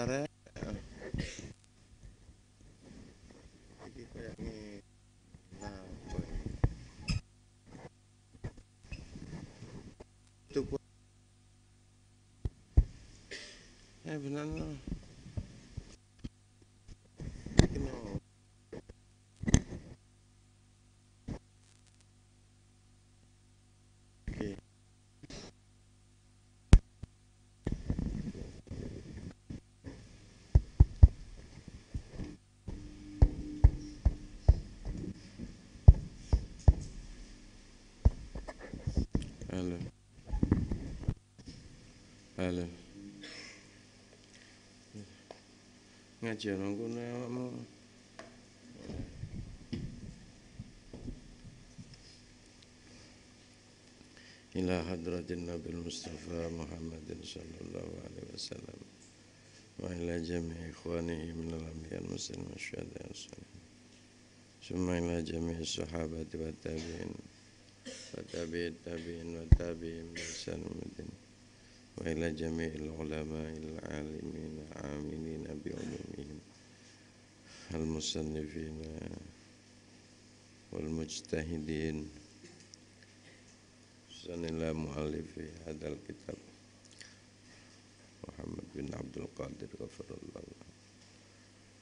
arek iki kaya nah tuku eh benar ngajar aku إلى حضرة النبي المصطفى محمد صلى الله عليه وسلم وإلى جميع إخوانه من الأنبياء المسلمين والشهداء والصالحين ثم إلى جميع الصحابة والتابعين وتابعي التابعين والتابعين بإحسان الدين وإلى جميع العلماء العالمين العاملين بعلومهم المصنفين والمجتهدين سن الله مؤلف هذا الكتاب محمد بن عبد القادر غفر الله له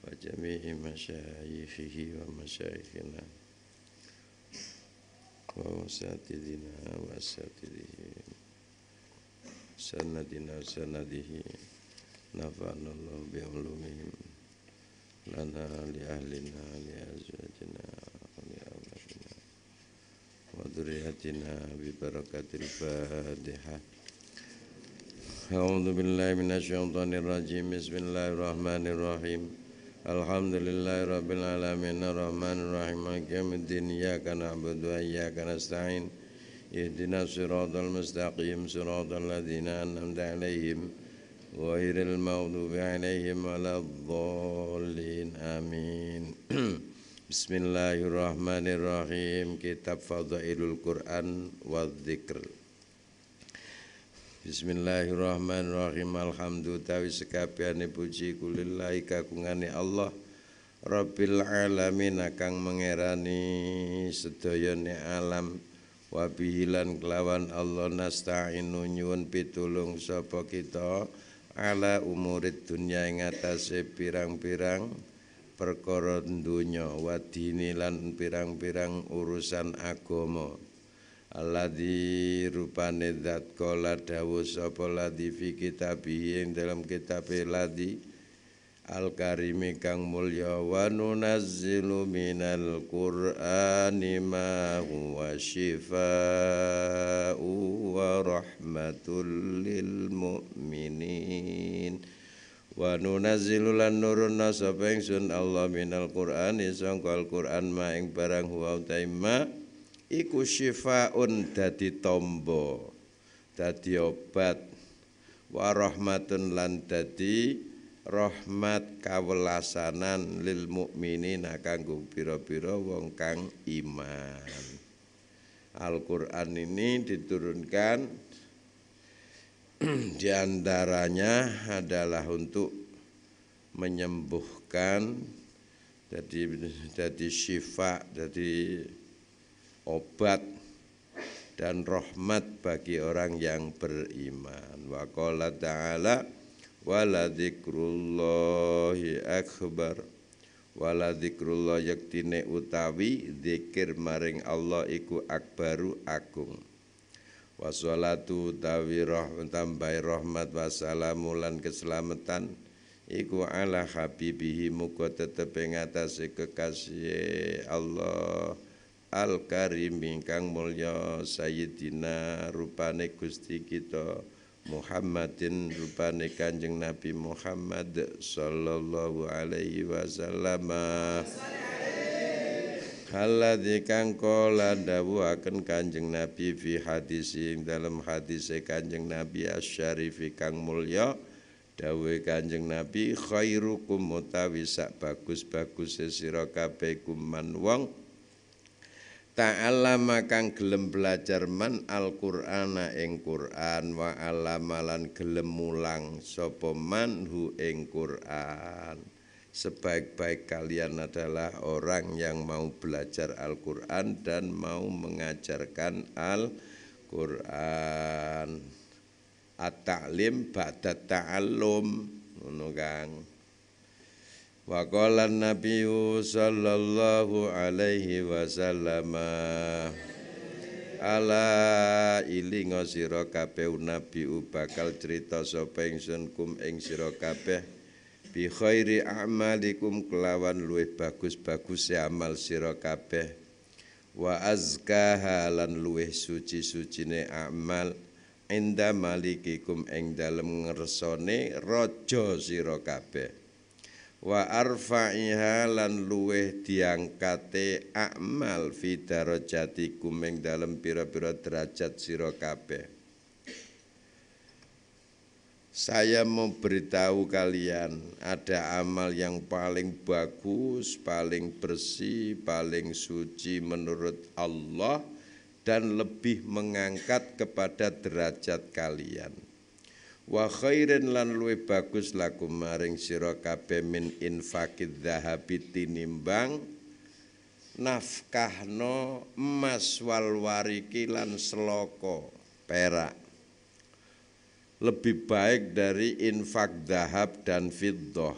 وجميع مشايخه ومشايخنا وأساتذنا وأساتذه sanadina sanadihi nafa'na Allah bi'ulumihim lana li ahlina li azwajina li awlatina wa dhurriyyatina bi barakatil fatiha A'udzu billahi minasy syaithanir rajim Bismillahirrahmanirrahim Alhamdulillahi rabbil alamin arrahmanir rahim maliki yaumiddin iyyaka na'budu wa iyyaka nasta'in اهدنا الصراط المستقيم صراط الذين أنعمت عليهم غير المغضوب عليهم ولا الضالين آمين بسم الله الرحمن الرحيم كتاب فضائل والذكر Bismillahirrahmanirrahim Alhamdulillah sekabiani puji kulillahi kagungani Allah Rabbil alamin akang mengerani sedayane alam wa bihilan kelawan Allah nasta'inu nyuwun pitulung sapa kita ala umurid dunya ing atase pirang-pirang perkara dunya, wa dinilan pirang-pirang urusan agama alladzi rupane zat kala dawuh sapa ladzi fi kitabihi ing dalam kitabe ladzi Al-Karimi kang mulya wa nunazzilu minal Qur'ani ma huwa shifaa'u wa rahmatul lil mu'minin wa nunazzilu lan nurunna sapa sun Allah minal Qur'ani sangka Al-Qur'an ma ing barang huwa taima iku shifaa'un dadi tombo dadi obat wa rahmatun lan dadi rahmat kawelasanan lil mukminina kanggo pira-pira wong kang iman. Al-Qur'an ini diturunkan diantaranya adalah untuk menyembuhkan jadi jadi syifa jadi obat dan rahmat bagi orang yang beriman. Wa qala ta'ala waladzikrullahi akbar waladzikrullahi yaktine utawi zikir maring Allah iku akbaru agung wasolatu tawi entam tambai rahmat wasalamu lan keselamatan iku ala habibihi muga tetep ing kekasih Allah al karim ingkang mulya sayyidina rupane Gusti kita Muhammadin rupane Kanjeng Nabi Muhammad sallallahu alaihi wasallam Haladzi kang kala dawuhaken Kanjeng Nabi fi hadis ing dalam hadis Kanjeng Nabi asy-syarifi kang mulya dawuhe Kanjeng Nabi khairukum utawi sak bagus bagus sira kabeh kuman wong Ta'allama kang gelem belajar man Al-Qur'ana ing Qur'an wa alamalan gelem mulang sapa hu ing Qur'an. Sebaik-baik kalian adalah orang yang mau belajar Al-Qur'an dan mau mengajarkan Al-Qur'an. At-ta'lim ba'da ta'allum ngono Kang. Wa qala nabiyyu sallallahu alaihi wasallam Ala ili ngosiro kabeh nabi bakal cerita sapa ingsun kum ing sira kabeh bi khairi a'malikum kelawan luweh bagus-bagus se amal sira kabeh wa azkaha lan luweh suci-sucine amal enda malikikum ing dalem ngersane raja sira kabeh wa arfa'iha lan luweh diangkate akmal fi darajati kumeng dalem pira-pira derajat sira kabeh saya memberitahu kalian ada amal yang paling bagus, paling bersih, paling suci menurut Allah dan lebih mengangkat kepada derajat kalian wa khairin lan luwe bagus laku maring sira kabeh min infaqid dhahabi tinimbang nafkahno emas wal wariki lan seloko perak lebih baik dari infak dahab dan fiddah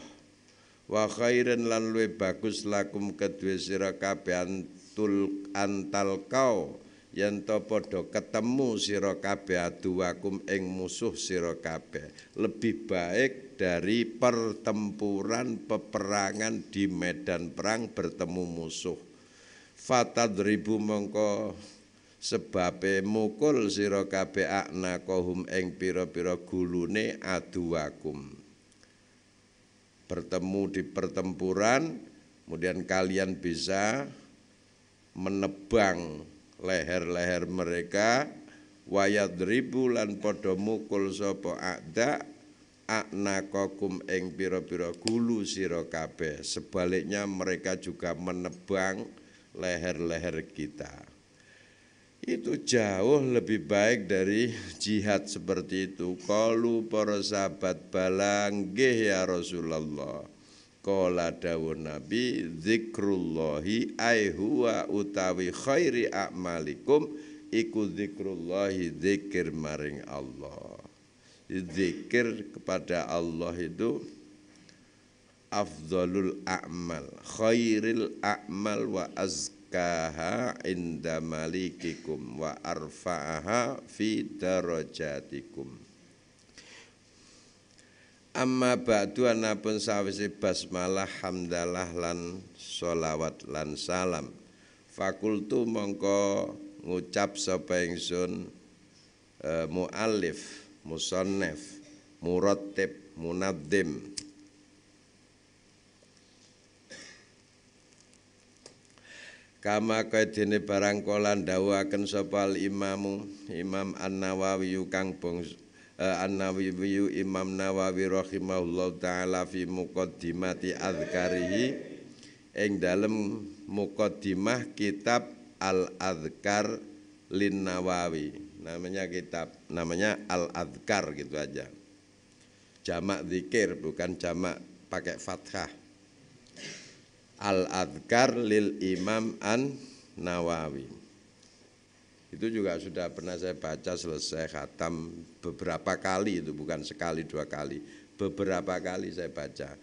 wa khairin lan luwe bagus lakum kedua sira kabeh antul antal kau yen to padha ketemu sira kabeh aduwakum ing musuh sira kabeh lebih baik dari pertempuran peperangan di medan perang bertemu musuh fatadribu mongko sebabe mukul sira kabeh kohum ing pira-pira gulune aduwakum bertemu di pertempuran kemudian kalian bisa menebang leher-leher mereka wayadribu lan podo mukul sopo akda aknaqakum ing piro piro gulu siro kabeh sebaliknya mereka juga menebang leher-leher kita itu jauh lebih baik dari jihad seperti itu kalu para sahabat balanggih ya Rasulullah Kala Nabi zikrullahi ai huwa utawi khairi a'malikum iku zikrullahi zikir maring Allah. Zikir kepada Allah itu afdalul a'mal, khairil a'mal wa azkaha inda malikikum wa arfa'aha fi darajatikum. Amma ba'du anapun sawise basmalah hamdalah lan sholawat lan salam Fakultu mongko ngucap sapa ingsun e, muallif musannaf murattib munadzim Kama kaidene barang kolan dawuhaken sapa imamu Imam An-Nawawi kang bangsa Eh, An-Nawawi Imam Nawawi rahimahullah taala fi muqaddimati azkarihi ing dalem muqaddimah kitab Al-Azkar lin Nawawi. Namanya kitab, namanya Al-Azkar gitu aja. Jamak zikir bukan jamak pakai fathah. Al-Azkar lil Imam An-Nawawi itu juga sudah pernah saya baca selesai khatam beberapa kali itu bukan sekali dua kali beberapa kali saya baca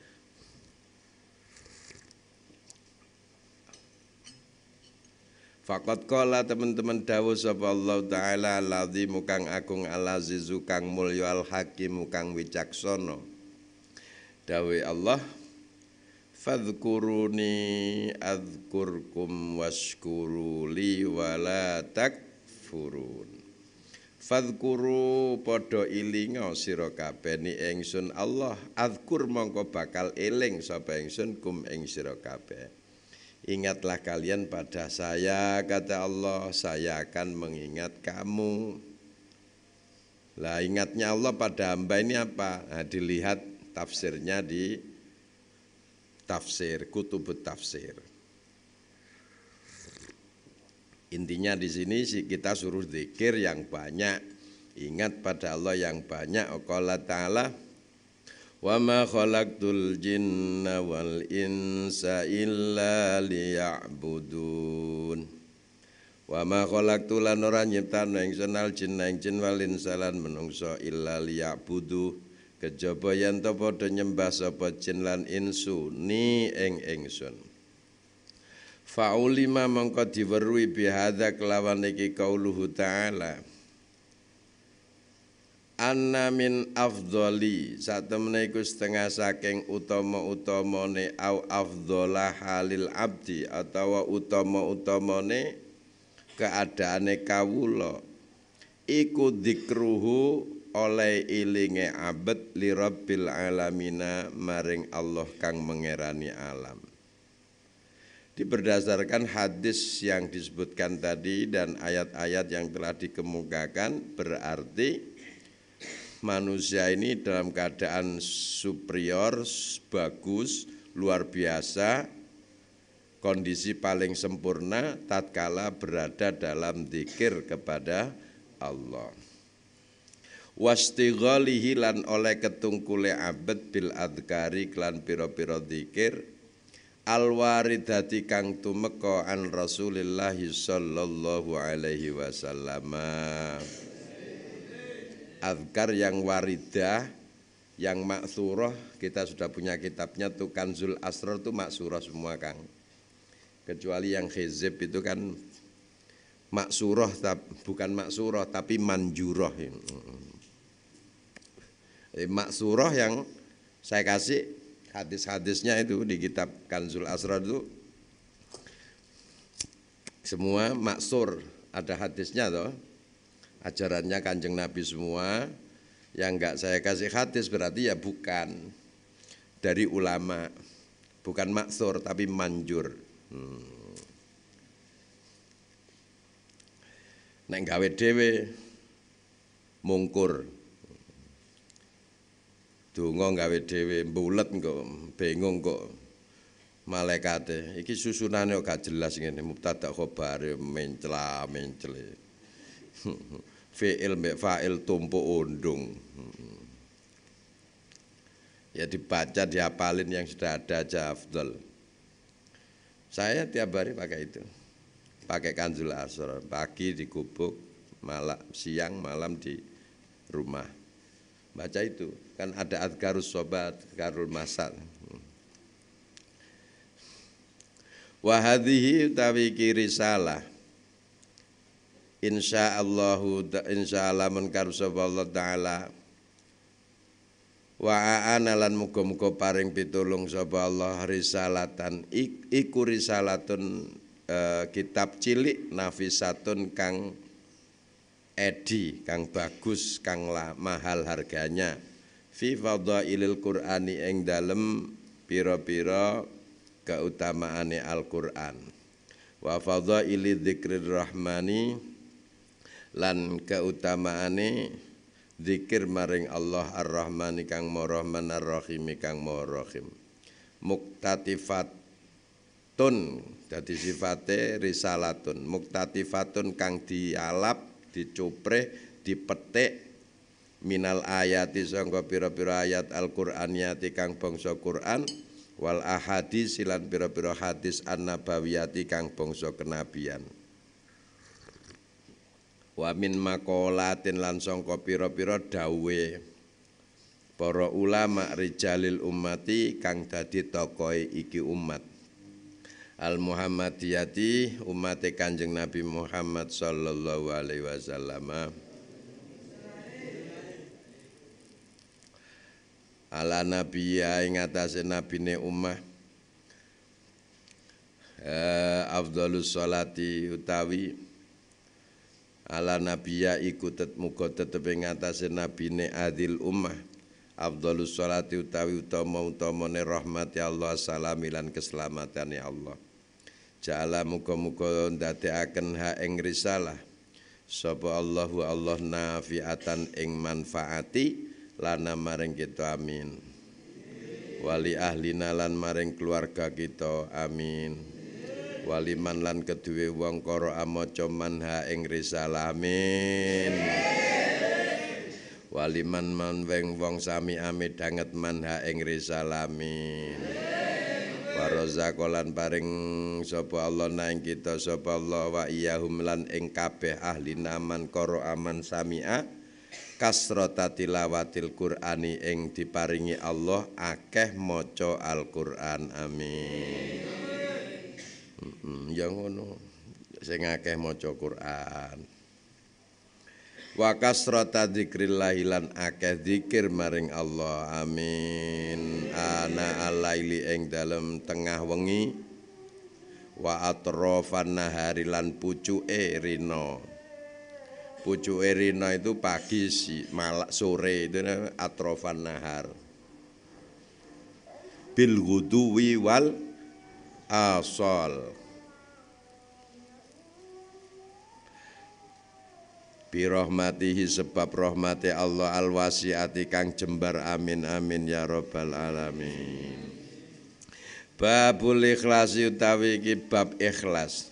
Fakot kola teman-teman dawu sapa Allah Ta'ala ladzi mukang agung alazizu kang mulya al hakim mukang wicaksono Dawi Allah Fadkuruni adkurkum waskuruli wala tak takfurun Fadkuru podo ilinga sira engsun Allah adkur mongko bakal eling sapa engsun kum eng sira kabeh Ingatlah kalian pada saya kata Allah saya akan mengingat kamu Lah ingatnya Allah pada hamba ini apa nah, dilihat tafsirnya di tafsir kutubut tafsir Intinya di sini kita suruh zikir yang banyak, ingat pada Allah yang banyak. Qala ta'ala Wa ma khalaqtul jinna wal insa illa liya'budun. Wa ma khalaqtu lan ora nyiptano ingsun al jinna ing jin wal insa lan menungso illa liya'budu. Kejaba yen padha nyembah sapa jin lan insu ni ing ingsun. Faulima mongko diweruhi bihadza kelawan iki kauluhu ta'ala Anna min afdoli Satemene iku setengah saking utama-utamane Au afdola halil abdi atau utama-utamane Keadaane kawulo Iku dikruhu oleh ilinge abet li rabbil alamina maring Allah kang mengerani alam berdasarkan hadis yang disebutkan tadi dan ayat-ayat yang telah dikemukakan berarti manusia ini dalam keadaan superior, bagus, luar biasa, kondisi paling sempurna tatkala berada dalam zikir kepada Allah. Wastighalihi lan oleh ketungkule abad bil adkari klan piro-piro zikir alwaridati kang tumeka an Rasulillah sallallahu alaihi wasallam. Azkar yang waridah yang maksurah kita sudah punya kitabnya tuh Kanzul Asrar tuh maksurah semua Kang. Kecuali yang khizib itu kan maksurah bukan maksurah tapi manjurah. Hmm. maksurah yang saya kasih hadis-hadisnya itu di kitab Kanzul Asrar itu semua maksur ada hadisnya toh ajarannya kanjeng Nabi semua yang enggak saya kasih hadis berarti ya bukan dari ulama bukan maksur tapi manjur hmm. neng gawe dewe mungkur Dungo gawe dhewe mbulet kok bingung kok malaikate iki susunane kok gak jelas ngene mubtada khobar mencla mencle fiil mbek fa'il tumpuk undung ya dibaca diapalin yang sudah ada aja afdal saya tiap hari pakai itu pakai kanzul asor pagi di kubuk malam siang malam di rumah baca itu kan ada adgarus sobat garul masal wahadihi utawi risalah insyaallah insyaallah insya sapa Allah taala wa aana lan muga-muga paring pitulung sapa Allah risalatan iku risalatun eh, kitab cilik nafisatun kang edi kang bagus kang mahal harganya fi fadhailil Qur'ani ing dalem pira-pira keutamaane Al-Qur'an wa fadhaili dzikrir rahmani lan keutamaane zikir maring Allah Ar-Rahmani kang Maha Rahman Ar-Rahimi kang Maha Rahim muktatifatun dadi sifate risalatun muktatifatun kang dialap dicupreh dipetik minal ayati sangka pira-pira ayat Al-Qur'aniyati kang bangsa Qur'an wal ahadis silan pira-pira hadis an-nabawiyati kang bangsa kenabian wa min maqalatin lan sangka pira-pira dawuhe para ulama rijalil ummati kang dadi tokoi iki umat al Muhammadiyati umat Kanjeng Nabi Muhammad sallallahu alaihi wasallam ala nabi ya ing atase nabine ummah eh, afdhalus salati utawi ala nabiya iku tet muga tetep ing atase nabine adil ummah afdhalus Salati utawi utama-utamane rahmat ya Allah salam lan keselamatan ya Allah jala muga-muga ndadekaken ha ing risalah sapa Allahu Allah nafiatan ing manfaati lana maring kita amin wali ahlina lan maring keluarga kita amin waliman lan kedue wong koro amo manha ing risalah amin waliman man weng wong sami ame danget manha ing risalah amin warazakolan paring sapa Allah nang kita sapa Allah wa iyahum lan ing kabeh ahli naman koro aman sami'a Kasrota tilawatil Qur'ani ing diparingi Allah akeh maca Al-Qur'an amin mm -mm, ya ngono sing akeh maca Qur'an wa kasrota dzikrillah lan akeh dzikir maring Allah amin ana alaili ing dalem tengah wengi wa atrofan nahari lan pucuke rina Pucu Erina itu pagi si, malak sore itu atrofan nahar bil guduwi wal asal bi rahmatihi sebab rahmati Allah al wasiati kang jembar amin amin ya rabbal alamin babul ikhlas utawi iki bab ikhlas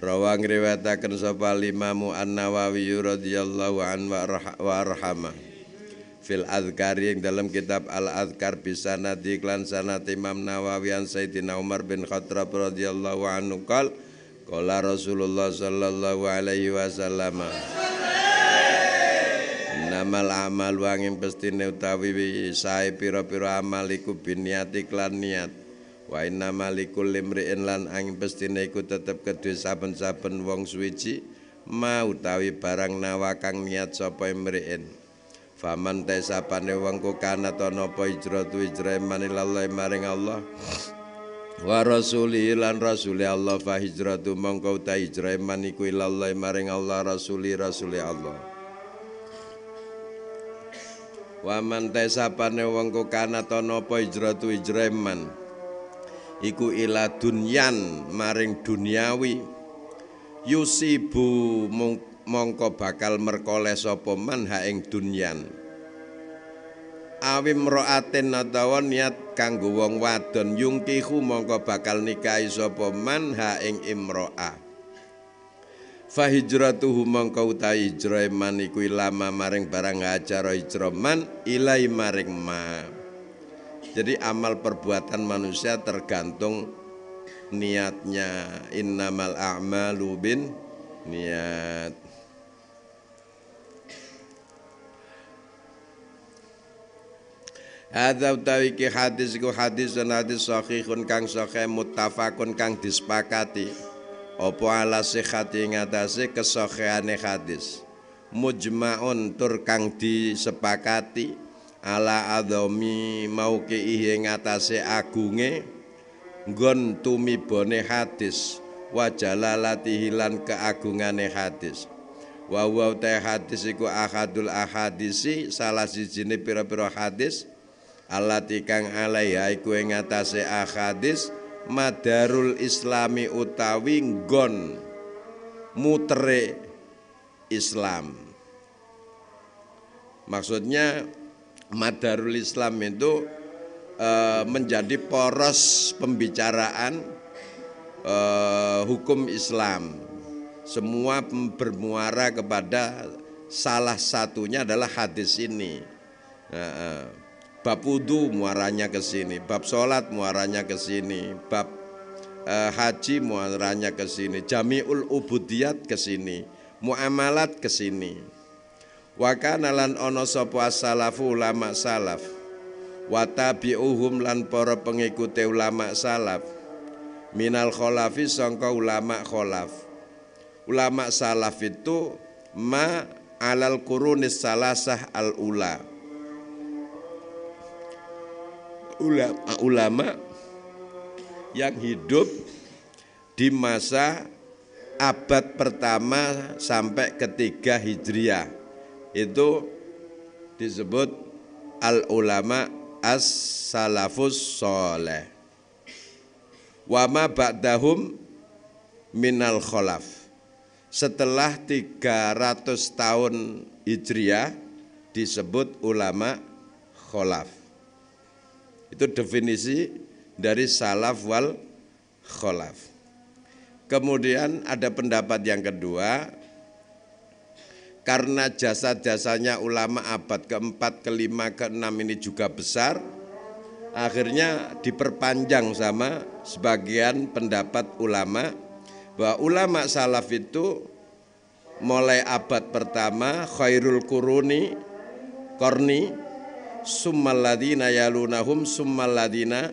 Rawang riwayataken sapa Imam An-Nawawi radhiyallahu an wa arhama. Fil azkari yang dalam kitab Al-Azkar bisanad iklan sanad Imam Nawawi an Sayyidina Umar bin Khattab radhiyallahu anhu qol qala Rasulullah sallallahu alaihi wasallam. Namal amal wangi pasti utawi sae pira-pira amal iku biniati klan niat Wa inna malikul limri'in lan angin pestine iku tetep kedue saben-saben wong suwiji mau utawi barang nawakang niat sapa imri'in. Faman tesapane wong ku kana ta napa hijratu hijrahe manilallahi maring Allah. Wa rasuli lan rasuli Allah fa hijratu mongko ta hijrahe maniku ilallahi maring Allah rasuli rasuli Allah. Waman tesapane wong ku kana ta napa hijratu hijreman iku ila dunyan maring dunyawi yusibu mongko bakal merkole sapa man ha ing dunyan awim roatin natawa niat kanggo wong wadon yungkihu mongko bakal nikahi sapa man ha ing imroa fa hijratuhu mongko utahi hijrae man iku lama maring barang hajar hijra man ilai maring ma jadi amal perbuatan manusia tergantung niatnya. Innamal a'malu bin niat. Hadza utawi ki hadis iku hadis dan hadis sahihun kang sahih muttafaqun kang disepakati. Apa ala sihhati ing atase kesahihane hadis. Mujmaun tur kang disepakati ala adami mauqihi ihe ngatase agunge nggon tumibone hadis wa jalalatihi lan keagungane hadis wa wa hadis iku ahadul ahadisi salah sijine pira-pira hadis alati kang alaiha iku ing atase ahadis madarul islami utawi nggon mutere Islam maksudnya Madarul Islam itu e, menjadi poros pembicaraan e, hukum Islam. Semua bermuara kepada salah satunya adalah hadis ini. e, bab wudhu muaranya ke sini, bab sholat muaranya ke sini, bab e, haji muaranya ke sini, jamiul ubudiyat ke sini, muamalat ke sini. Wakanalan kana lan ana ulama salaf watabi uhum lan para pengikut ulama salaf minal kholafi songko ulama kholaf ulama salaf itu ma alal kurunis salasah al ula ulama ulama yang hidup di masa abad pertama sampai ketiga hijriah itu disebut al ulama as salafus soleh wama ba'dahum minal kholaf setelah 300 tahun hijriah disebut ulama kholaf itu definisi dari salaf wal kholaf kemudian ada pendapat yang kedua karena jasa-jasanya ulama abad keempat, kelima, keenam ini juga besar, akhirnya diperpanjang sama sebagian pendapat ulama bahwa ulama salaf itu mulai abad pertama khairul kuruni korni summaladina yalunahum summaladina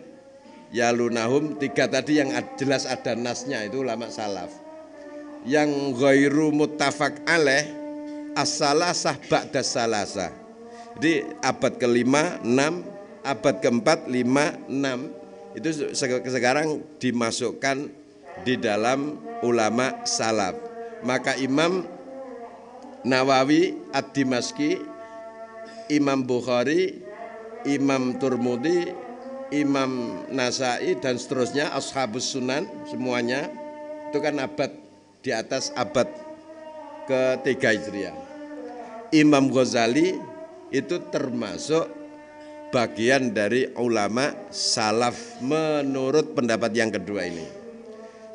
yalunahum tiga tadi yang jelas ada nasnya itu ulama salaf yang ghairu mutafak aleh as-salasah ba'da salasah. Jadi abad kelima, enam, abad keempat, lima, enam itu sekarang dimasukkan di dalam ulama salaf. Maka Imam Nawawi Ad-Dimaski, Imam Bukhari, Imam Turmudi, Imam Nasai dan seterusnya Ashabus Sunan semuanya itu kan abad di atas abad ketiga Hijriah. Imam Ghazali itu termasuk bagian dari ulama salaf menurut pendapat yang kedua ini.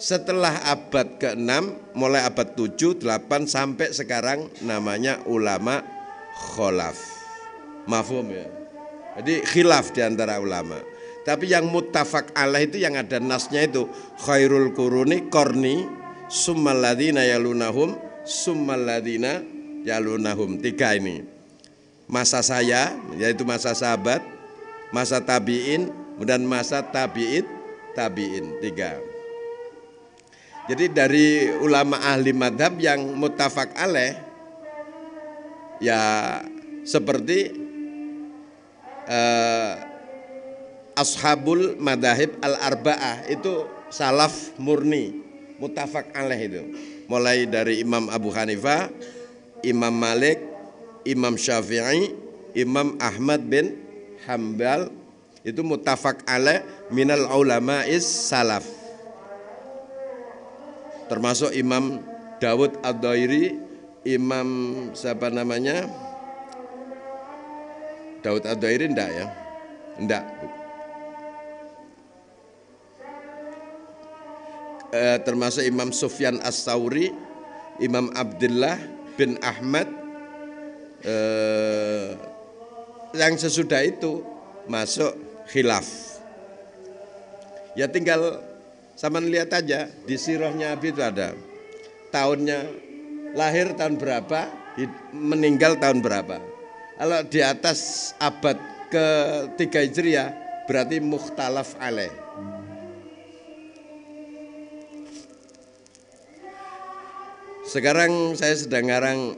Setelah abad ke-6 mulai abad 7, 8 sampai sekarang namanya ulama kholaf. Mafhum ya. Jadi khilaf di antara ulama. Tapi yang mutafak Allah itu yang ada nasnya itu khairul kuruni korni summaladina yalunahum summaladina yalunahum. Tiga ini. Masa saya, yaitu masa sahabat, masa tabi'in, dan masa tabi'it, tabi'in. Tiga. Jadi dari ulama ahli madhab yang mutafak aleh, ya seperti eh, ashabul madahib al-arba'ah itu salaf murni mutafak aleh itu mulai dari Imam Abu Hanifah Imam Malik, Imam Syafi'i, Imam Ahmad bin Hambal itu mutafak ala minal is salaf termasuk Imam Dawud Ad-Dairi Imam siapa namanya Dawud Ad-Dairi enggak ya enggak eh, termasuk Imam Sufyan As-Sauri Imam Abdullah bin Ahmad eh, yang sesudah itu masuk khilaf. Ya tinggal sama lihat aja di sirahnya Abi itu ada tahunnya lahir tahun berapa, meninggal tahun berapa. Kalau di atas abad ke-3 Hijriah berarti mukhtalaf alaih Sekarang saya sedang ngarang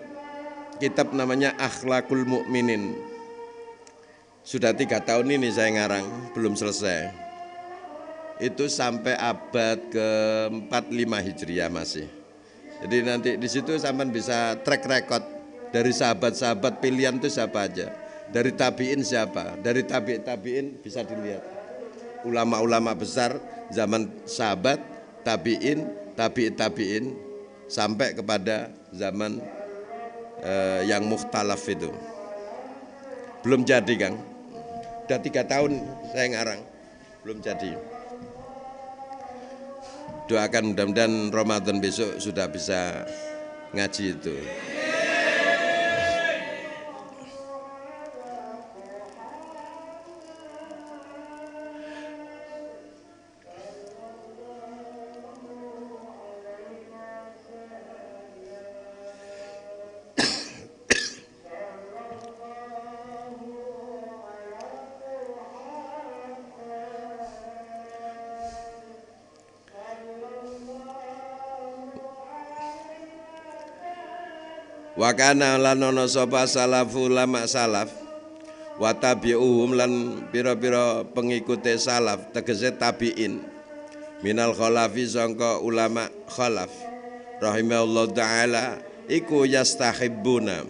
kitab namanya Akhlakul Mukminin. Sudah tiga tahun ini saya ngarang, belum selesai. Itu sampai abad ke-45 Hijriah masih. Jadi nanti di situ sampai bisa track record dari sahabat-sahabat pilihan itu siapa aja. Dari tabiin siapa, dari tabi tabiin bisa dilihat. Ulama-ulama besar zaman sahabat, tabiin, tabi tabiin, sampai kepada zaman eh, yang muhtalaf itu. Belum jadi Kang. Udah tiga tahun saya ngarang, belum jadi. Doakan mudah-mudahan Ramadan besok sudah bisa ngaji itu. wa kana lan ono sapa salafu lama salaf wa tabi'uhum lan pira-pira pengikute salaf tegese tabi'in minal khalafi sangka ulama khalaf rahimahullah taala iku yastahibbuna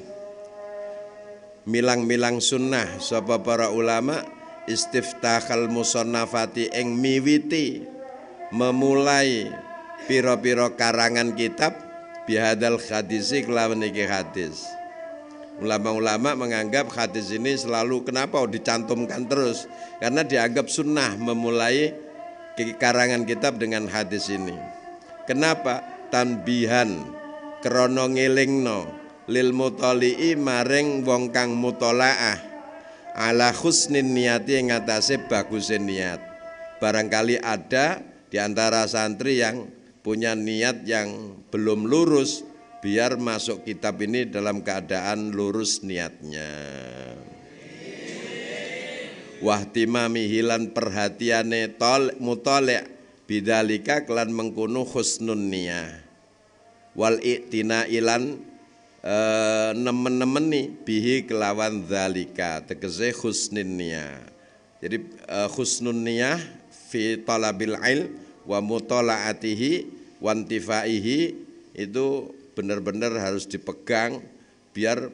milang-milang sunnah sapa para ulama istiftahal musannafati ing miwiti memulai pira-pira karangan kitab bihadal hadisi kelawan iki hadis Ulama-ulama menganggap hadis ini selalu kenapa oh, dicantumkan terus karena dianggap sunnah memulai karangan kitab dengan hadis ini. Kenapa tanbihan krono ngelingno lil mutoli'i maring wong kang mutolaah ala husnin niati yang ngatasi bagusin niat. Barangkali ada di antara santri yang punya niat yang belum lurus biar masuk kitab ini dalam keadaan lurus niatnya wahtimami hilan perhatiane tol mutolek bidalika klan mengkunu husnun niyah wal iktina ilan e, nemen-nemeni bihi kelawan zalika tegese husnin niyah jadi e, eh, husnun niyah fi talabil ilm wa mutolaatihi wantifaihi itu benar-benar harus dipegang biar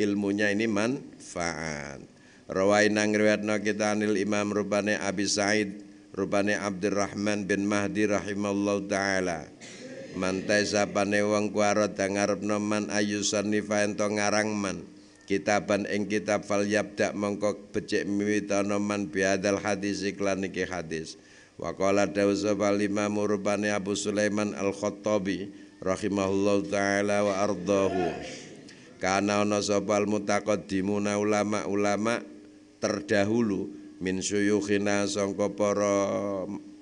ilmunya ini manfaat. Rawaina ngriwayatna kita anil Imam rupane Abi Said rupane Abdurrahman bin Mahdi rahimallahu taala. Mantai sapane wong arep ngarepno man ayusan nifaen ngarang man. Kitaban ing kitab falyabda yabda mongko becik miwitana man biadal hadis iklan iki hadis. Wa qala dawu sapa Imam rupane Abu Sulaiman Al-Khattabi rahimahullahu taala wa ardahu. Kana ana sapa al-mutaqaddimuna ulama-ulama terdahulu min suyukhina sangka para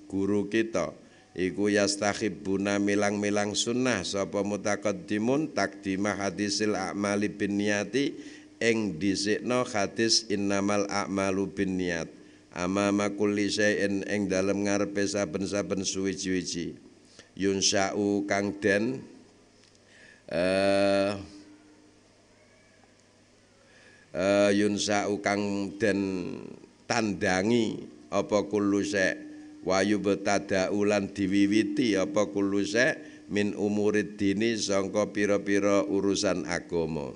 guru kita iku yastahibuna milang-milang sunnah sapa mutaqaddimun takdimah hadisil a'mali bin niyati ing dhisikno hadis innamal a'malu bin niyat amama kulli syai'in ing dalem ngarepe saben-saben suwiji-wiji yunsa'u kang den eh uh, uh, eh, yunsa'u kang den tandangi apa kullu syai' wayu betada ulan diwiwiti apa kullu syai' min umurid dini sangka pira-pira urusan agama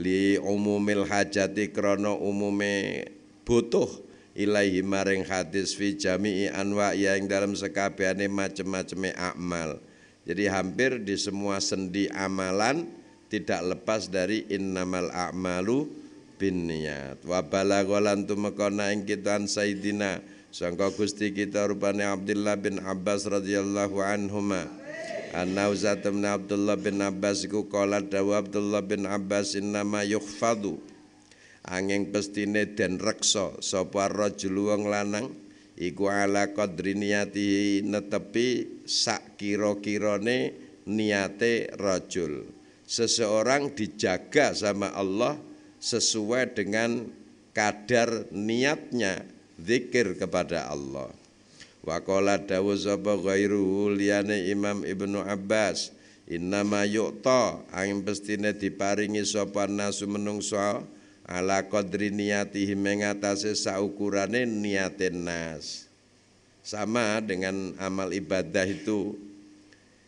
li umumil hajati krana umume butuh ilahi maring hadis fi jami'i anwa ya ing dalam sekabehane macam maceme amal. Jadi hampir di semua sendi amalan tidak lepas dari innamal a'malu bin niat. Wa balagolan tumekona ing Sayyidina Sangka Gusti kita rupane Abdullah bin Abbas radhiyallahu anhuma. an Abdullah bin Abbas iku qala dawa Abdullah bin Abbas innama yukhfadu angin pestine den reksa sapa rajul wong lanang iku ala qadri niati netepi sak kira-kirane niate rajul seseorang dijaga sama Allah sesuai dengan kadar niatnya zikir kepada Allah Waqala dawu sapa ghairu liyane Imam Ibnu Abbas innama yu'ta angin pestine diparingi sapa nasu menungsa ala qadri niyatihim mengatasi saukurane niatin nas sama dengan amal ibadah itu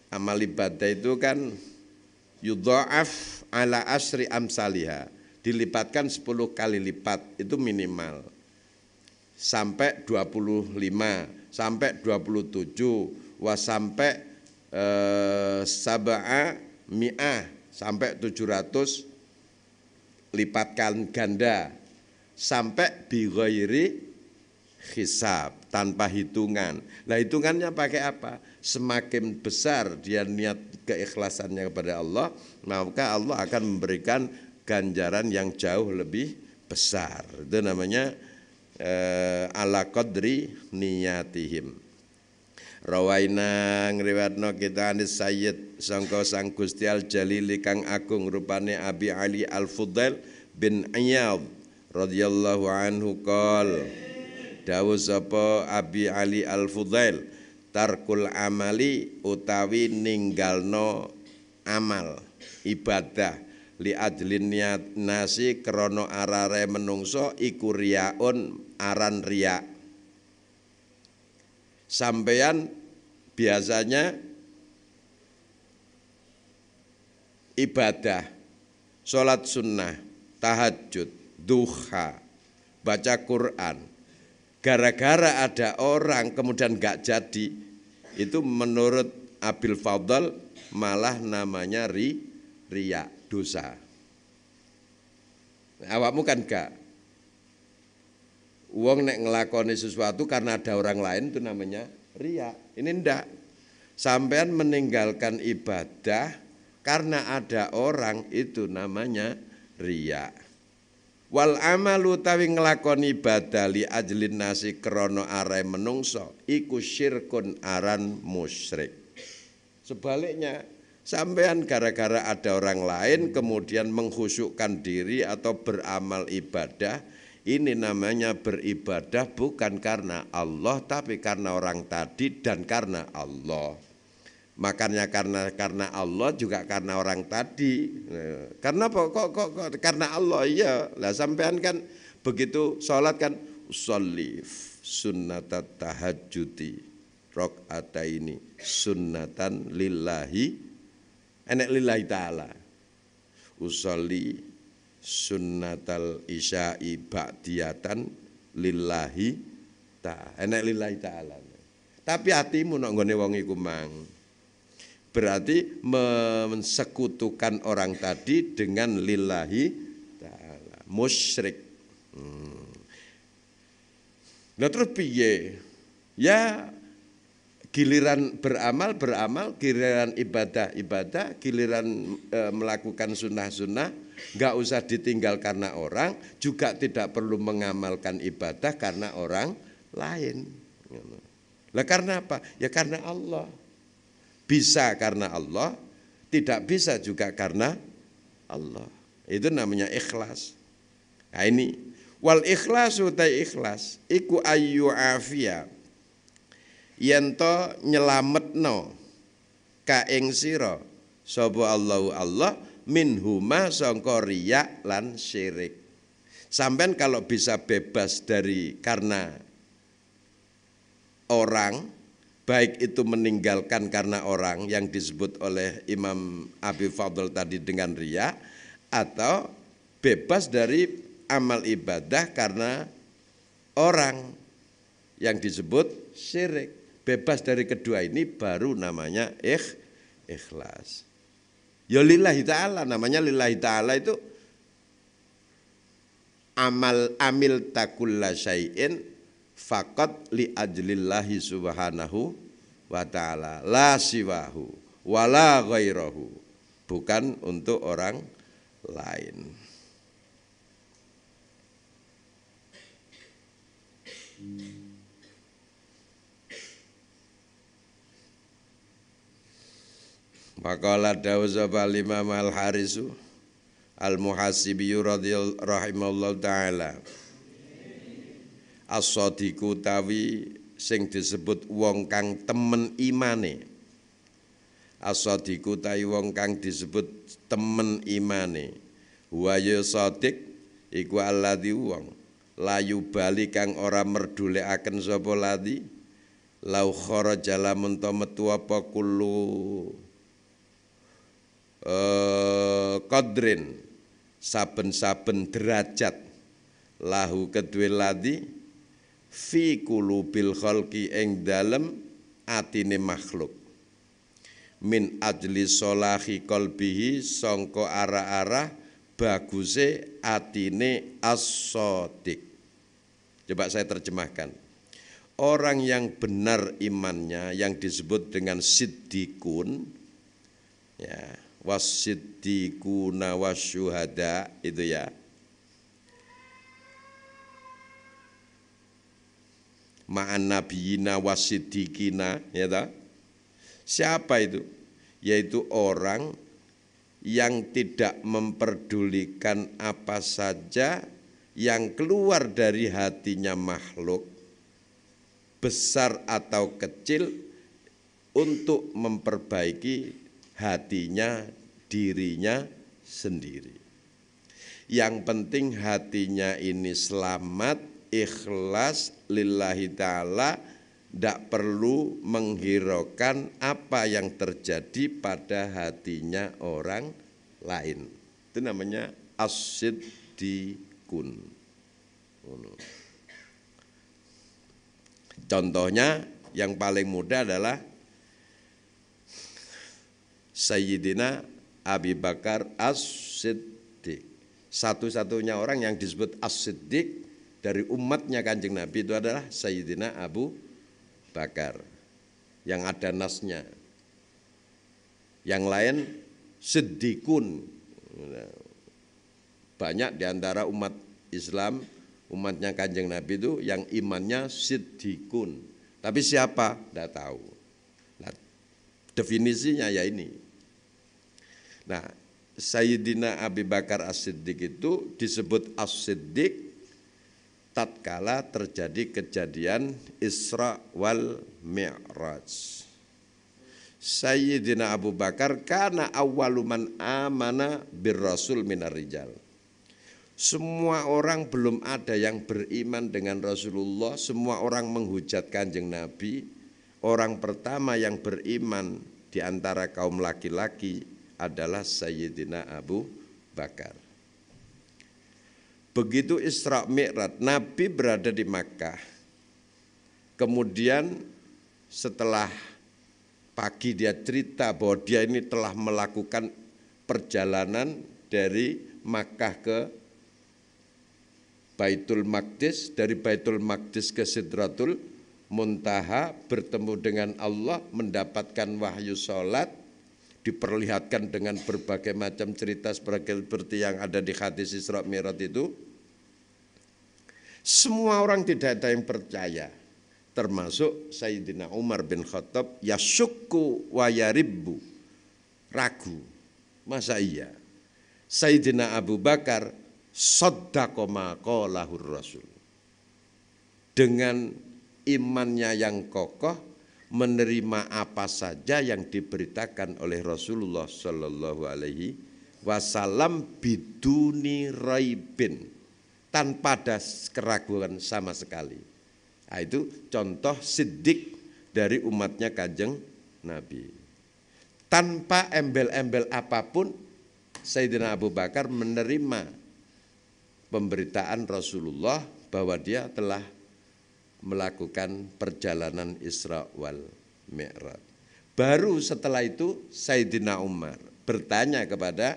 amal ibadah itu kan yudha'af ala asri amsaliha dilipatkan 10 kali lipat itu minimal sampai 25 sampai 27 wa sampai eh, sabaa mi'ah sampai 700 lipatkan ganda sampai bighairi hisab tanpa hitungan. Nah hitungannya pakai apa? Semakin besar dia niat keikhlasannya kepada Allah, maka Allah akan memberikan ganjaran yang jauh lebih besar. Itu namanya eh, ala qadri niyatihim. Rawaina ngriwatno kita anis Sayyid sangka Sang Gusti Al Jalili kang agung rupane Abi Ali Al Fudail bin Iyadh radhiyallahu anhu qol Dawu sapa Abi Ali Al Fudail tarkul amali utawi ninggalno amal ibadah li adlin niat nasi krono arare menungso iku riaun aran riya sampean biasanya ibadah, sholat sunnah, tahajud, duha, baca Quran. Gara-gara ada orang kemudian gak jadi, itu menurut Abil Fadl malah namanya ri, riak dosa. Awakmu kan gak. Uang nek ngelakoni sesuatu karena ada orang lain itu namanya ria. Ini ndak. Sampean meninggalkan ibadah karena ada orang itu namanya ria. Wal amalu tawi ngelakoni ibadah li ajlin nasi krono arai menungso iku syirkun aran musyrik. Sebaliknya, sampean gara-gara ada orang lain kemudian menghusukkan diri atau beramal ibadah ini namanya beribadah bukan karena Allah tapi karena orang tadi dan karena Allah. Makanya karena karena Allah juga karena orang tadi. karena apa? Kok, kok, kok karena Allah iya. Lah sampean kan begitu sholat kan usolif sunnatat tahajudi ada ini sunnatan lillahi enek lillahi ta'ala usolif sunnatal Isya ibadiatan lillahi ta'ala. Enak lillahi ta'ala. Tapi hatimu nak nggone wong iku mang. Berarti mensekutukan orang tadi dengan lillahi ta'ala. Musyrik. Hmm. Nah terus piye? Ya giliran beramal beramal, giliran ibadah ibadah, giliran e, melakukan sunnah sunnah, nggak usah ditinggal karena orang, juga tidak perlu mengamalkan ibadah karena orang lain. Gitu. Lah karena apa? Ya karena Allah. Bisa karena Allah, tidak bisa juga karena Allah. Itu namanya ikhlas. Nah ini wal ikhlas utai ikhlas iku ayu afia yento nyelametno ka ing sira Allahu Allah minhuma sangka riya lan syirik. Sampean kalau bisa bebas dari karena orang baik itu meninggalkan karena orang yang disebut oleh Imam Abi Fadl tadi dengan riya atau bebas dari amal ibadah karena orang yang disebut syirik bebas dari kedua ini baru namanya ikh, ikhlas. Ya lillahi ta'ala, namanya lillahi ta'ala itu amal amil takulla syai'in fakat li ajlillahi subhanahu wa ta'ala la siwahu wala ghairahu bukan untuk orang lain. Makalah dawu sapa Imam Al Harisu Al Muhasibi yuradil rahimallahu taala. as tawi sing disebut wong kang temen imane. as tawi wong kang disebut temen imane. Wa ya sadiq iku alladzi wong layu bali kang ora merdulekaken sapa ladi lau kharaja lamun to metu apa kullu kodrin eh, saben-saben derajat lahu kedue ladi fi kulubil kholki ing dalem atine makhluk min ajli solahi kolbihi songko arah-arah baguse atine asodik Coba saya terjemahkan. Orang yang benar imannya yang disebut dengan sidikun ya, wasiddiquna wasyuhada itu ya ma'an nabiyina wasiddiqina ya ta? siapa itu yaitu orang yang tidak memperdulikan apa saja yang keluar dari hatinya makhluk besar atau kecil untuk memperbaiki hatinya dirinya sendiri. Yang penting hatinya ini selamat, ikhlas lillahi ta'ala, tidak perlu menghiraukan apa yang terjadi pada hatinya orang lain. Itu namanya asidikun. Contohnya yang paling mudah adalah Sayyidina Abi Bakar As-Siddiq. Satu-satunya orang yang disebut As-Siddiq dari umatnya Kanjeng Nabi itu adalah Sayyidina Abu Bakar yang ada nasnya. Yang lain sedikun. Banyak di antara umat Islam, umatnya Kanjeng Nabi itu yang imannya sidikun. Tapi siapa? Tidak tahu. Nah, definisinya ya ini. Nah, Sayyidina Abi Bakar As-Siddiq itu disebut As-Siddiq tatkala terjadi kejadian Isra wal Mi'raj. Sayyidina Abu Bakar karena awaluman amana bir Rasul minar rijal. Semua orang belum ada yang beriman dengan Rasulullah, semua orang menghujat kanjeng Nabi. Orang pertama yang beriman di antara kaum laki-laki adalah Sayyidina Abu Bakar. Begitu Isra Mi'raj, Nabi berada di Makkah. Kemudian setelah pagi dia cerita bahwa dia ini telah melakukan perjalanan dari Makkah ke Baitul Maqdis, dari Baitul Maqdis ke Sidratul Muntaha, bertemu dengan Allah, mendapatkan wahyu sholat, diperlihatkan dengan berbagai macam cerita seperti yang ada di hadis Isra Mi'raj itu semua orang tidak ada yang percaya termasuk Sayyidina Umar bin Khattab yasukku wa yaribbu ragu masa iya Sayyidina Abu Bakar soddaqoma qalahur rasul dengan imannya yang kokoh menerima apa saja yang diberitakan oleh Rasulullah Shallallahu Alaihi Wasallam biduni raibin tanpa ada keraguan sama sekali. Nah, itu contoh sidik dari umatnya kajeng Nabi. Tanpa embel-embel apapun, Sayyidina Abu Bakar menerima pemberitaan Rasulullah bahwa dia telah melakukan perjalanan Isra wal Mi'raj. Baru setelah itu Sayyidina Umar bertanya kepada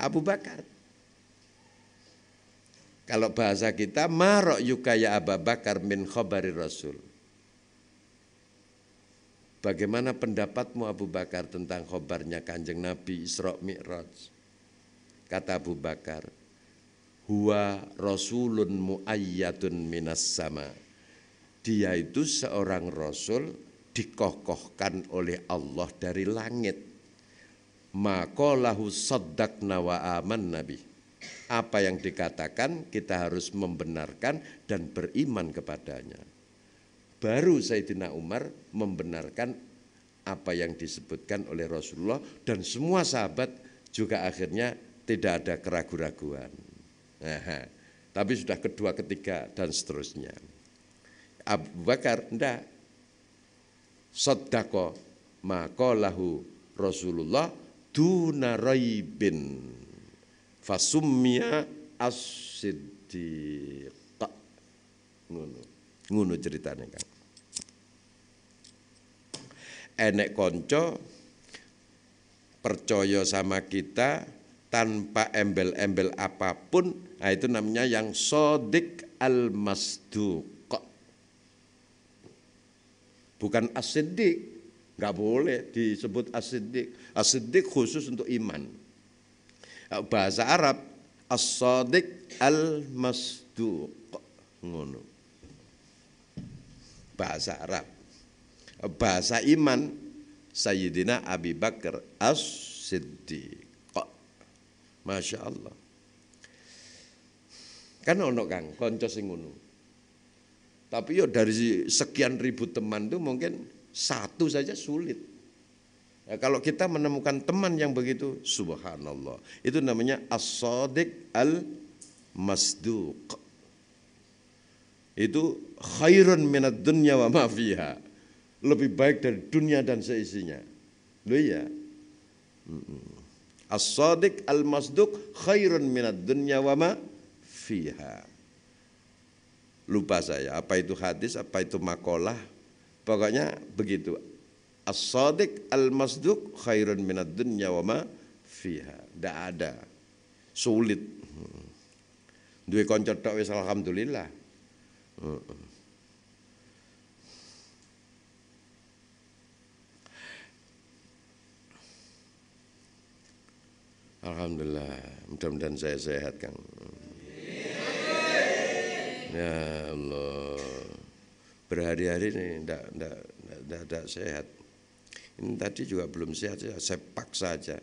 Abu Bakar. Kalau bahasa kita marok yuka ya Abu Bakar min khobari Rasul. Bagaimana pendapatmu Abu Bakar tentang khobarnya kanjeng Nabi Isra Mi'raj? Kata Abu Bakar, huwa rasulun muayyadun minas sama' dia itu seorang rasul dikokohkan oleh Allah dari langit. Maka lahu saddaq wa aman nabi. Apa yang dikatakan kita harus membenarkan dan beriman kepadanya. Baru Sayyidina Umar membenarkan apa yang disebutkan oleh Rasulullah dan semua sahabat juga akhirnya tidak ada keraguan-raguan. tapi sudah kedua, ketiga dan seterusnya. Abu Bakar, enggak. Soddako makolahu Rasulullah duna raibin fasummiya as-siddiq ngono ngono ceritanya kan enek konco percaya sama kita tanpa embel-embel apapun nah itu namanya yang sodik al-masduq bukan asidik. Nggak boleh disebut asidik. Asidik khusus untuk iman. Bahasa Arab as al-masduq. Ngono. Bahasa Arab. Bahasa iman Sayyidina Abi Bakar as-siddiq. Masya Allah. Kan ono Kang, konco sing tapi yo ya dari sekian ribu teman itu mungkin satu saja sulit. Ya, kalau kita menemukan teman yang begitu, subhanallah. Itu namanya as al-masduq. Itu khairun minat dunya wa mafiha. Lebih baik dari dunia dan seisinya. Loh ya? As-sadiq al-masduq khairun minat dunya wa mafiha. Lupa saya, apa itu hadis, apa itu makalah. Pokoknya begitu. As-sadiq al-masduq khairun minad dunya wa ma fiha. Tidak ada. Sulit. Hmm. Dua kanca tok wis alhamdulillah. Hmm. Alhamdulillah, mudah-mudahan saya sehat Kang. Ya Allah. Berhari-hari ini enggak, enggak, enggak, enggak, enggak sehat. Ini tadi juga belum sehat, ya. saya paksa aja.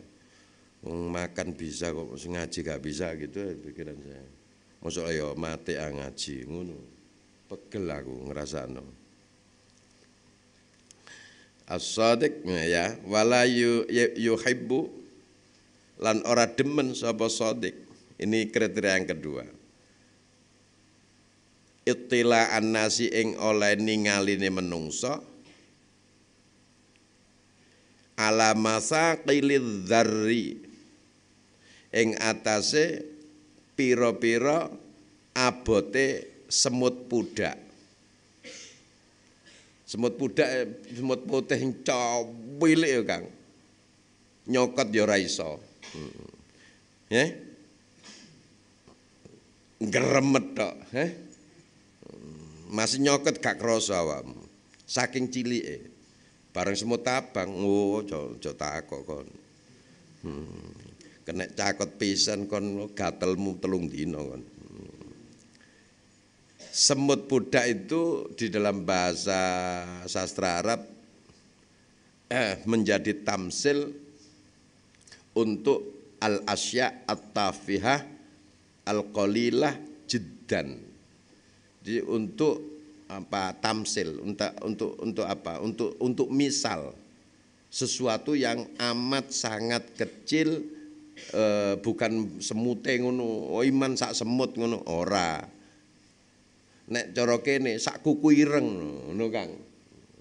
Makan bisa kok, ngaji gak bisa gitu ya pikiran saya. Masuk ayo mati ah, ngaji ngono. Pegel aku no. as-sadiq ya wala yu, yuhibbu lan ora demen sapa sadiq ini kriteria yang kedua ittila annasi ing oleh ningaline menungso ala masaqilid dzarri ing atase pira-pira abote semut pudak semut pudak eh, semut putih sing cilik ya, Kang nyokot ya ora iso hmm. ya yeah? gremet tok heh masih nyoket gak kerasa awakmu. Saking e Bareng semut tabang, oh aja takok kon. Hmm. Kena cakot pisan kon gatelmu telung dino kon. Hmm. semut budak itu di dalam bahasa sastra Arab eh, menjadi tamsil untuk al asya at tafihah al qalilah jiddan jadi untuk apa tamsil untuk untuk untuk apa untuk untuk misal sesuatu yang amat sangat kecil e, bukan semute ngono oh, iman sak semut ngono ora nek cara kene sak kuku ireng ngono Kang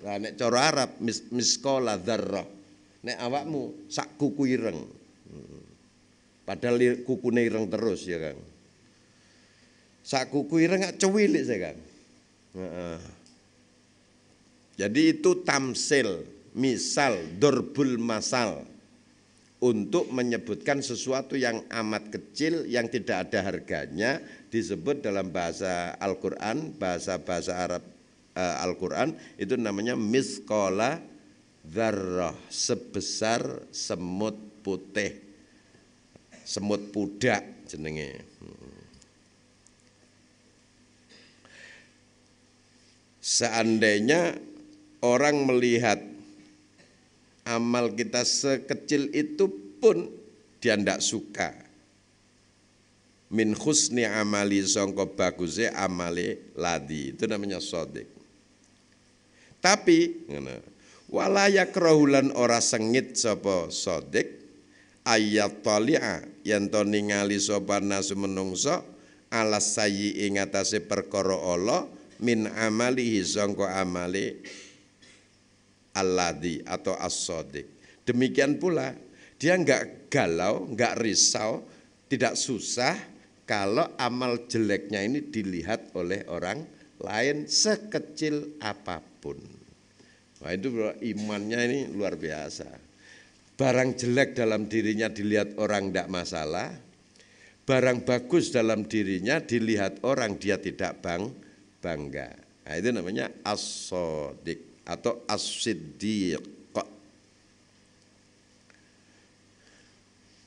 nah, nek cara Arab mis, miskola dzarrah nek awakmu sak kuku ireng hmm. padahal kukune ireng terus ya Kang Sak kuku ireng cewilik saya kan. Jadi itu tamsil, misal, dorbul masal untuk menyebutkan sesuatu yang amat kecil yang tidak ada harganya disebut dalam bahasa Al-Qur'an, bahasa-bahasa Arab e, Al-Qur'an itu namanya miskola dzarrah, sebesar semut putih. Semut pudak jenenge. Hmm. Seandainya orang melihat amal kita sekecil itu pun dia ndak suka. Min khusni amali songko baguse amali ladi. Itu namanya sodik. Tapi, walayak rohulan ora sengit sopo sodik ayat talia yang to ningali nasu menungso alas sayi ingatasi perkoro Allah min amalihi zongko amali, alladhi atau as Demikian pula dia enggak galau, enggak risau, tidak susah kalau amal jeleknya ini dilihat oleh orang lain sekecil apapun. Wah itu imannya ini luar biasa. Barang jelek dalam dirinya dilihat orang tidak masalah, barang bagus dalam dirinya dilihat orang dia tidak bang bangga. Nah, itu namanya as atau as-siddiq.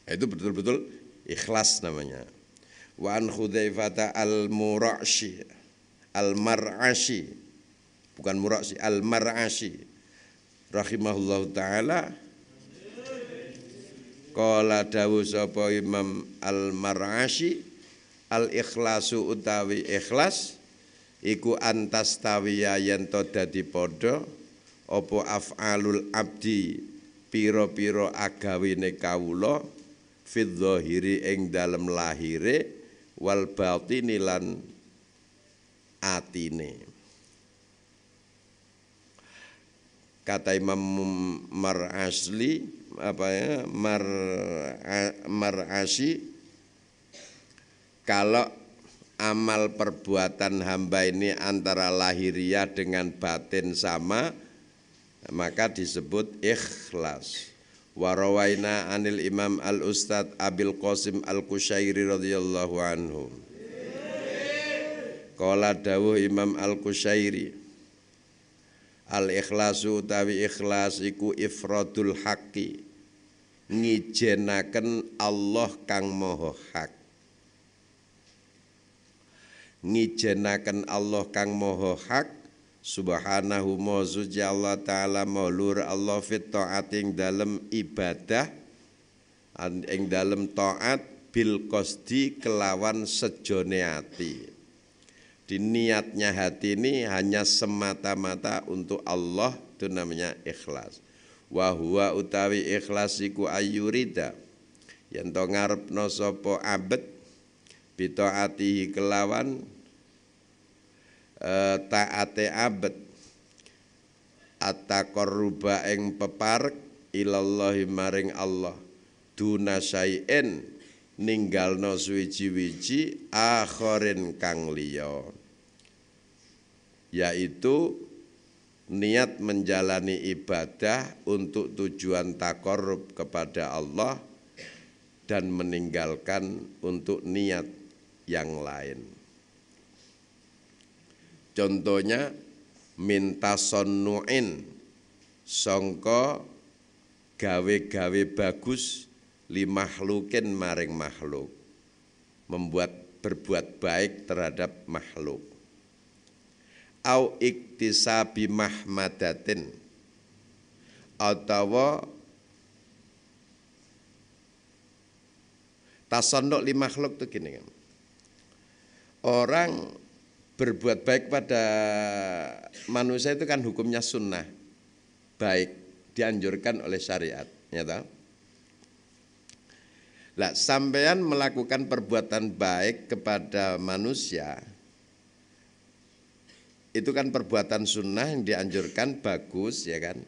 Nah, itu betul-betul ikhlas namanya. Wa an Hudzaifah al-Murashi al-Mar'ashi bukan Murashi al-Mar'ashi rahimahullahu taala Kala dawu sapa Imam Al-Mar'ashi al-ikhlasu utawi ikhlas iku antas tawiya yen to dadi padha apa af'alul abdi pira-pira agawene kawula fi dhahiri ing dalem lahire wal batini lan atine kata Imam Mar Asli apa ya Mar Mar Asi kalau amal perbuatan hamba ini antara lahiriah dengan batin sama maka disebut ikhlas warawaina anil imam al ustad abil qasim al kushairi radhiyallahu anhu Kola dawuh Imam al kushairi Al ikhlasu utawi ikhlas iku ifradul haqi ngijenaken Allah kang moho hak ngijenaken Allah kang moho hak subhanahu mozuji Allah ta'ala maulur Allah fit yang dalam ibadah ing dalam ta'at bil kosdi kelawan sejone hati di niatnya hati ini hanya semata-mata untuk Allah itu namanya ikhlas wa huwa utawi ikhlas iku ayyurida yen to ngarepno abad abet bitaatihi kelawan eh, taate abet ruba eng peparek ilallahi maring Allah duna ninggal ninggalno suici wici akhorin kang liyo yaitu niat menjalani ibadah untuk tujuan takorup kepada Allah dan meninggalkan untuk niat yang lain. Contohnya minta sonuin songko gawe-gawe bagus limahlukin maring makhluk membuat berbuat baik terhadap makhluk au iktisabi mahmadatin atau tasonok li makhluk tuh gini kan orang berbuat baik pada manusia itu kan hukumnya sunnah baik dianjurkan oleh syariat ya tahu? Lah, sampean melakukan perbuatan baik kepada manusia itu kan perbuatan sunnah yang dianjurkan bagus ya kan.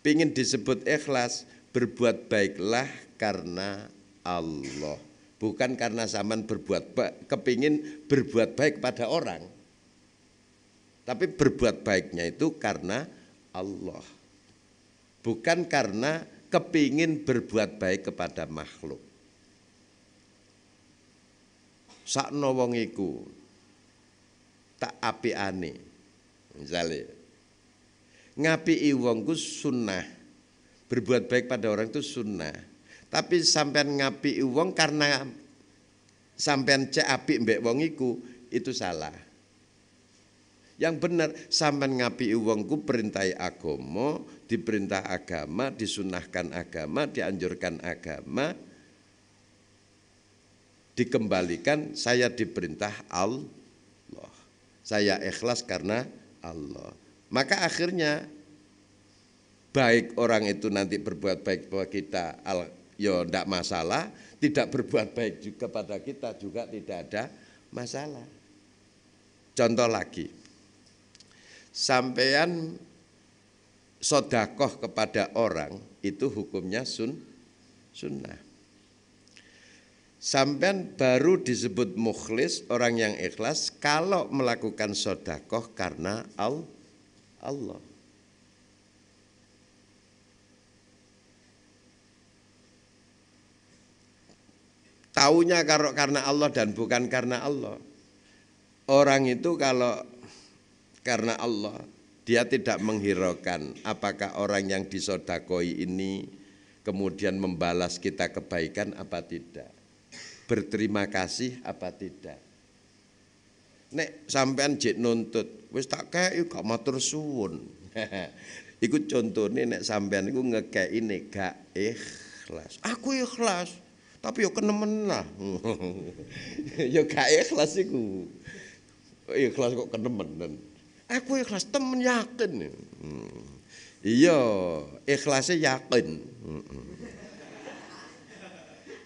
Pingin disebut ikhlas, berbuat baiklah karena Allah bukan karena zaman berbuat baik, kepingin berbuat baik pada orang. Tapi berbuat baiknya itu karena Allah. Bukan karena kepingin berbuat baik kepada makhluk. Sakno wong iku tak api ani, misalnya. Ngapi iwongku sunnah. Berbuat baik pada orang itu sunnah tapi sampean ngapi uang karena sampean cek api mbek wong iku itu salah. Yang benar sampean ngapi uangku ku perintai agama, diperintah agama, disunahkan agama, dianjurkan agama, dikembalikan saya diperintah Allah. Saya ikhlas karena Allah. Maka akhirnya baik orang itu nanti berbuat baik bahwa kita ya tidak masalah, tidak berbuat baik juga pada kita juga tidak ada masalah. Contoh lagi, sampean sodakoh kepada orang itu hukumnya sun, sunnah. Sampean baru disebut mukhlis, orang yang ikhlas, kalau melakukan sodakoh karena Allah. Taunya karena Allah dan bukan karena Allah. Orang itu kalau karena Allah, dia tidak menghiraukan apakah orang yang disodakoi ini kemudian membalas kita kebaikan apa tidak. Berterima kasih apa tidak. Nek sampean jik nuntut, wis tak yuk gak matur suwun. contoh nih, nek sampean iku ngekei nek gak ikhlas. Aku ikhlas. Tapi yo kenemen lah. yo gak ikhlas iku. Ikhlas kok dan Aku ikhlas temen yakin. Hmm. Iya, ikhlasnya yakin. Hmm.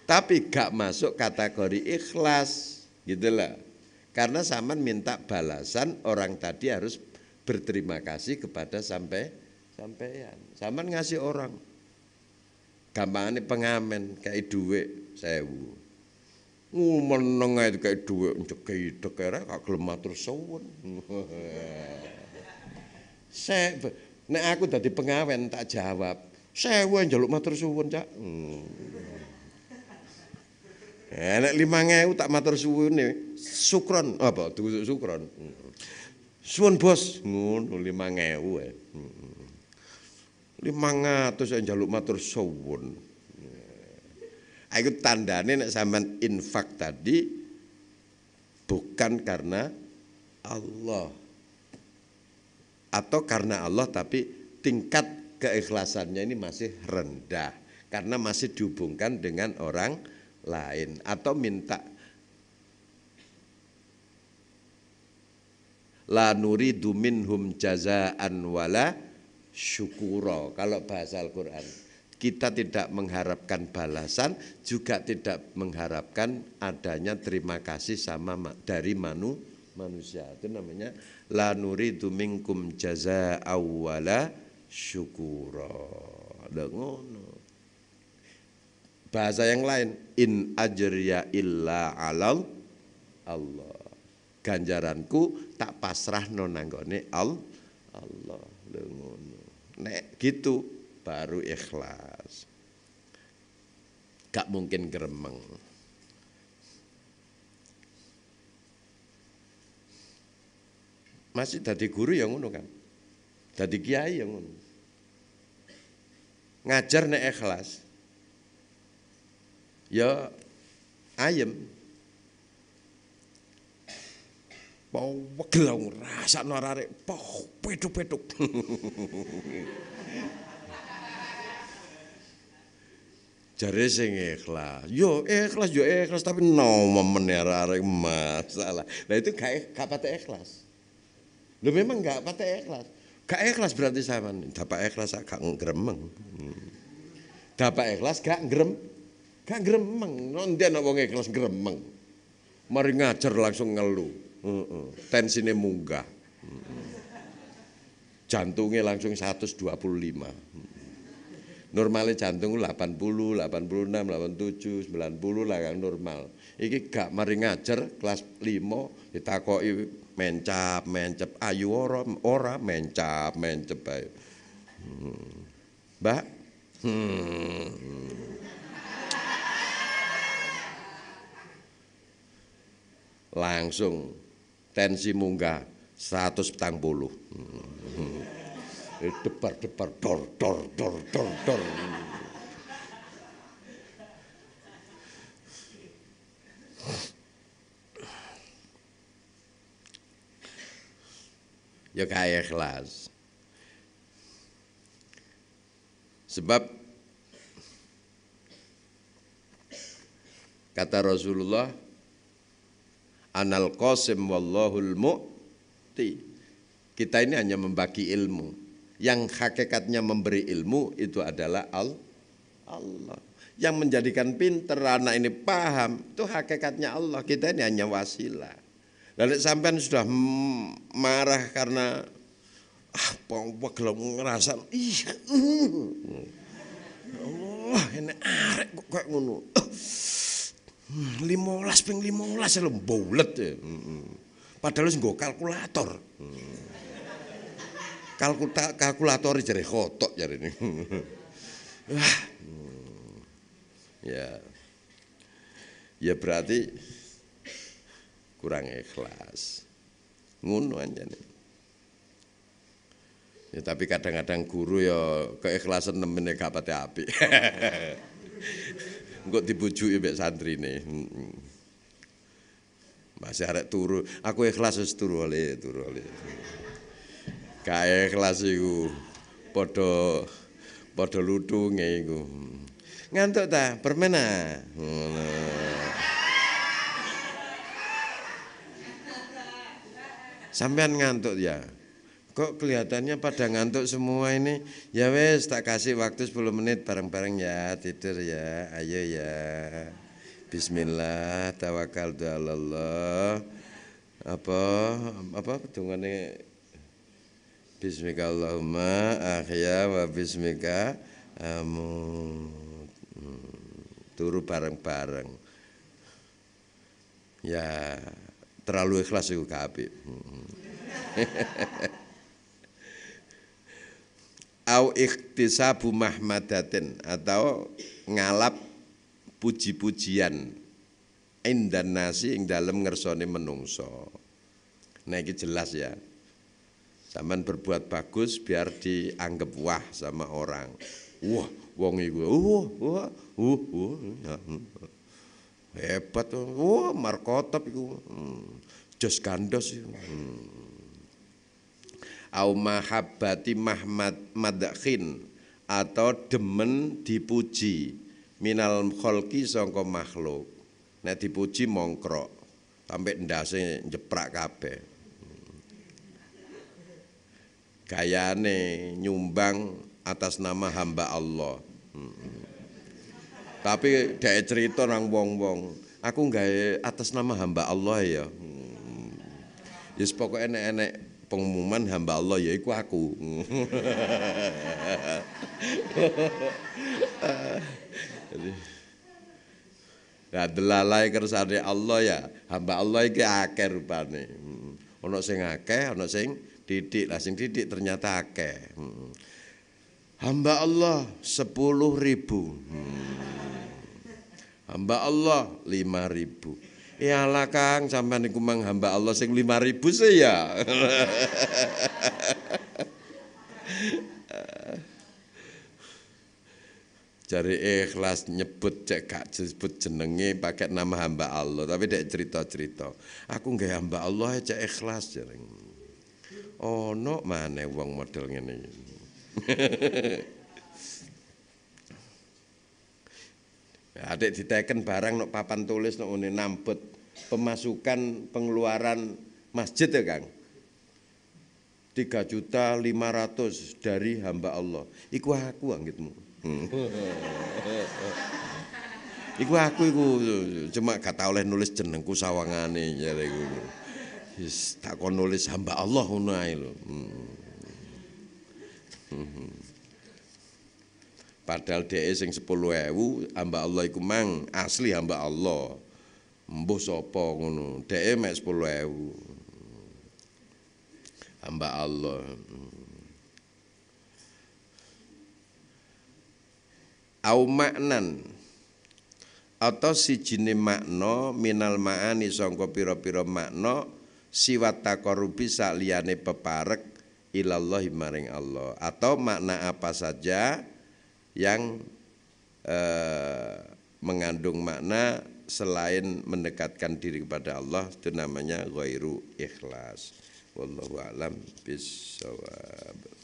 Tapi gak masuk kategori ikhlas gitu lah. Karena Saman minta balasan orang tadi harus berterima kasih kepada sampai sampean. Saman ngasih orang. Gampangannya pengamen kayak duit sewu. meneng ae kaya dhuwit njegi dekere gak gelem matur suwun. Sek nek aku dadi pengawen tak jawab, sewu njaluk matur suwun, Cak. Hmm. Eh nek 5000 tak matur nih, sukron apa tusuk sukron. Suwun bos, ngono 5000 ae. 500 hmm. njaluk matur suwun. Aku tandanya nek sampean infak tadi bukan karena Allah atau karena Allah tapi tingkat keikhlasannya ini masih rendah karena masih dihubungkan dengan orang lain atau minta la nuridu minhum jazaan wala syukuro kalau bahasa Al-Qur'an kita tidak mengharapkan balasan, juga tidak mengharapkan adanya terima kasih sama dari manu, manusia. Itu namanya la nuri dumingkum jaza awala syukuro. ngono. Bahasa yang lain, in ajriya illa alam Allah. Ganjaranku tak pasrah nonanggone al Allah. Ngono. Nek gitu baru ikhlas gak mungkin geremeng. Masih dari guru yang ngono kan. Dari kiai yang ngono. Ngajar nek ikhlas. Ya ayem. Pau wegel rasa norare pau peduk-peduk. jare sing ikhlas. Yo ikhlas yo ikhlas tapi no momen arek ya, masalah. Nah itu gak gak patek ikhlas. Lu memang gak patek ikhlas. Gak ikhlas berarti sama. Dapat ikhlas gak gremeng. Hmm. Dapat ikhlas gak grem. Gak gremeng. Nondian wong ikhlas gremeng. Mari ngajar langsung ngeluh. Heeh. Tensine munggah. Hmm. Jantungnya langsung 125. Normalnya jantung 80, 86, 87, 90 lah yang normal. Iki gak mari ngajar kelas 5 ditakoki mencap, mencap ayu ora, ora mencap, mencap baik. Hmm. Mbak. Hmm. Langsung tensi munggah 140. Hmm debar-debar dor dor dor dor dor. Ya kaya ikhlas. Sebab kata Rasulullah anal qasim wallahul mu'ti. Kita ini hanya membagi ilmu yang hakikatnya memberi ilmu itu adalah Allah. Yang menjadikan pinter anak ini paham itu hakikatnya Allah. Kita ini hanya wasilah. Lalu sampean sudah marah karena ah pongpok kalau ngerasa iya Allah ini arek kok kayak ngono. Limolas ping limolas ya lo bolet. Ya. Hmm, hmm. Padahal lu nggak kalkulator. Hmm kalkulator kalkulator jare khotok jadi ini. Hmm. ya. Ya berarti kurang ikhlas. Ngono nih Ya tapi kadang-kadang guru ya keikhlasan nemene kapati api, Enggak dibujuk dibujuki santri nih, Masih arek turu, aku ikhlas harus turu oleh turu oleh. Kae kelas iku. Padha padha luthunge iku. Ngantuk ta? Permen ah. Ngono. Sampean ngantuk ya? Kok kelihatannya pada ngantuk semua ini? Ya wes tak kasih waktu 10 menit bareng-bareng ya tidur ya. Ayo ya. Bismillah tawakal Allah. Apa apa dongane Bismika Allahumma ahya wa bismika amu hmm, turu bareng-bareng. Ya terlalu ikhlas iku kabeh. Hmm. Au ikhtisabu mahmadatin atau ngalap puji-pujian indan nasi ing dalem ngersone menungso. Nah iki jelas ya. Taman berbuat bagus biar dianggap wah sama orang. Wah, wong iku. Wah, wah, wah, wah. Hebat. Wah, markotop iku. Hmm, jos gandos iku. Hmm. Au mahabbati mahmad madakhin atau demen dipuji minal kholki songko makhluk nek dipuji mongkrok sampai ndase jeprak kabeh gayane nyumbang atas nama hamba Allah. Hmm. Tapi dek cerita orang wong-wong, aku nggak atas nama hamba Allah ya. Hmm. Yes pokoknya enek-enek pengumuman hamba Allah ya iku aku. Jadi hmm. Nah, delalai kersane Allah ya, hamba Allah iki akeh rupane. Hmm. ono sing akeh, ono sing Didik lah sing didik ternyata akeh. Hmm. Hamba Allah sepuluh ribu. Hmm. Hamba Allah lima ribu. Ya eh, lah Kang, sampai niku mang hamba Allah sing ribu sih ya. Cari ikhlas nyebut cek sebut nyebut jenenge pakai nama hamba Allah, tapi dek cerita-cerita. Aku nggak hamba Allah cek ikhlas jaring ana mana uang model ini Adik diteken barang no papan tulis nok ini nampet pemasukan pengeluaran masjid ya Kang. 3 juta 500 dari hamba Allah. Iku aku anggitmu. Hmm. iku aku iku cuma kata oleh nulis jenengku sawangane ya iku. Wis tak kon nulis hamba Allah ngono ae lho. Hmm. Hmm. Padahal dhek sing 10.000 hamba Allah iku mang asli hamba Allah. Mbuh sapa ngono. Dhek mek 10.000. Hamba Allah. Hmm. Au maknan atau sijine makna minal maani songko piro-piro makna siwat takorubi sakliane peparek ilallahi maring Allah atau makna apa saja yang eh, mengandung makna selain mendekatkan diri kepada Allah itu namanya ghairu ikhlas wallahu alam bisawab